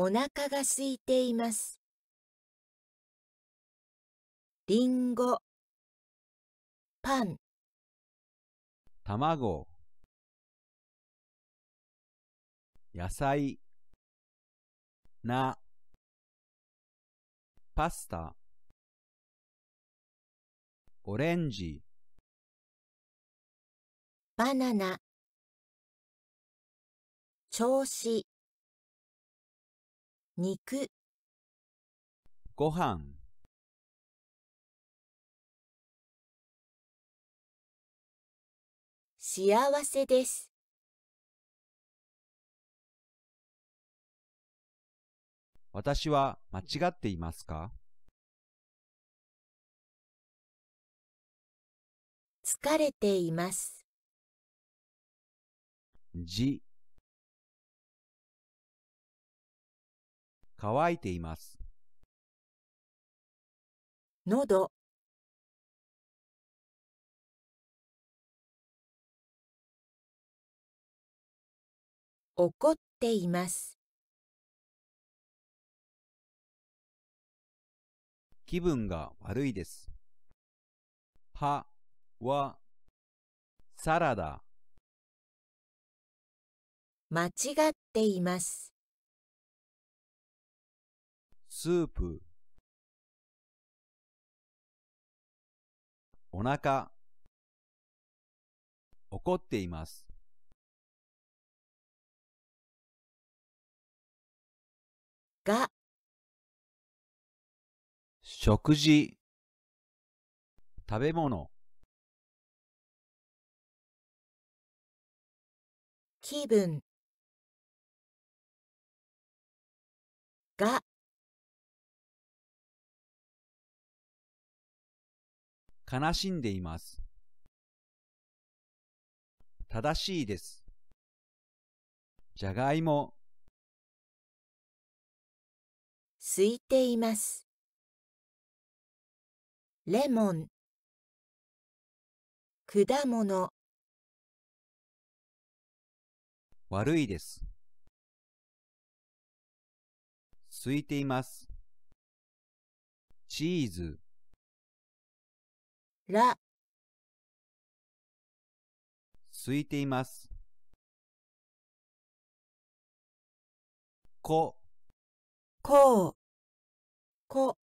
お腹が空いています。りんごパン卵野菜なパスタオレンジバナナ調子肉ご飯幸せです。私は間違っていますか疲れています。じ乾いています。喉怒っています。気分が悪いです。は、は、サラダ。間違っています。スープお腹怒っていますが食事食べ物気分が悲しんでいます。正しいです。じゃがいも。すいています。レモン。果物。悪いです。すいています。チーズ。ら、空いています。こ、こう、こ、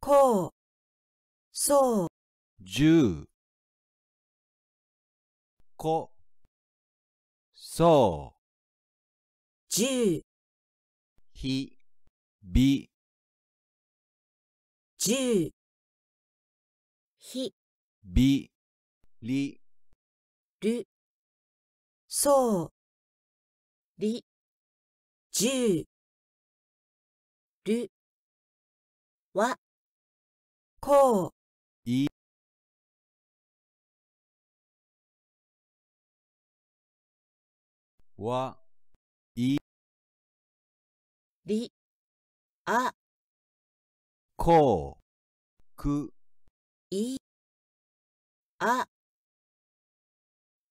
こう、そう、じゅう。こ、そう、じゅう、ひ、び、じゅう、ひ、び、り、る、そう、り、じゅう、る、わ、こう、い、わ、い、り、あ、こう、く、い、あ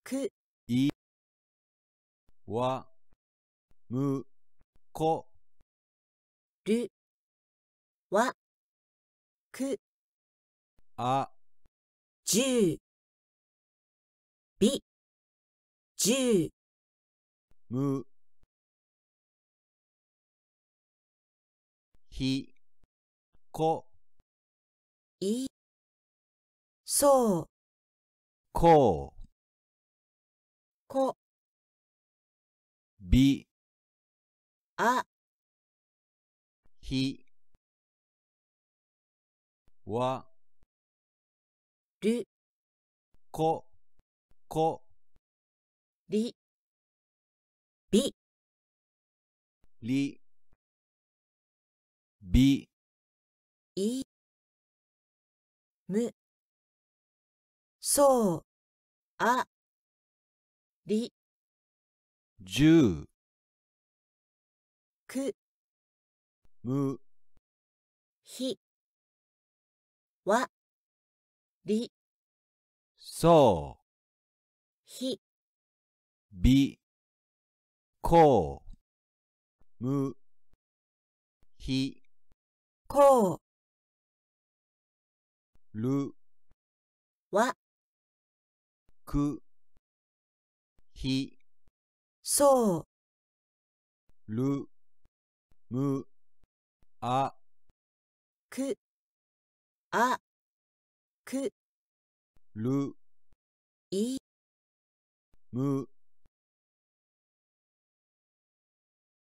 くいわむこるわくあじゅうびじゅうむひこいそうこう、こ、び、あ、ひ、わ、る、こ、こ、り、び、り、び、い、む、そう、ありじゅう、くむひわりそうひびこうむひこうるわく、ひ、そう、る、む、あ、く、あ、く、る、い、む、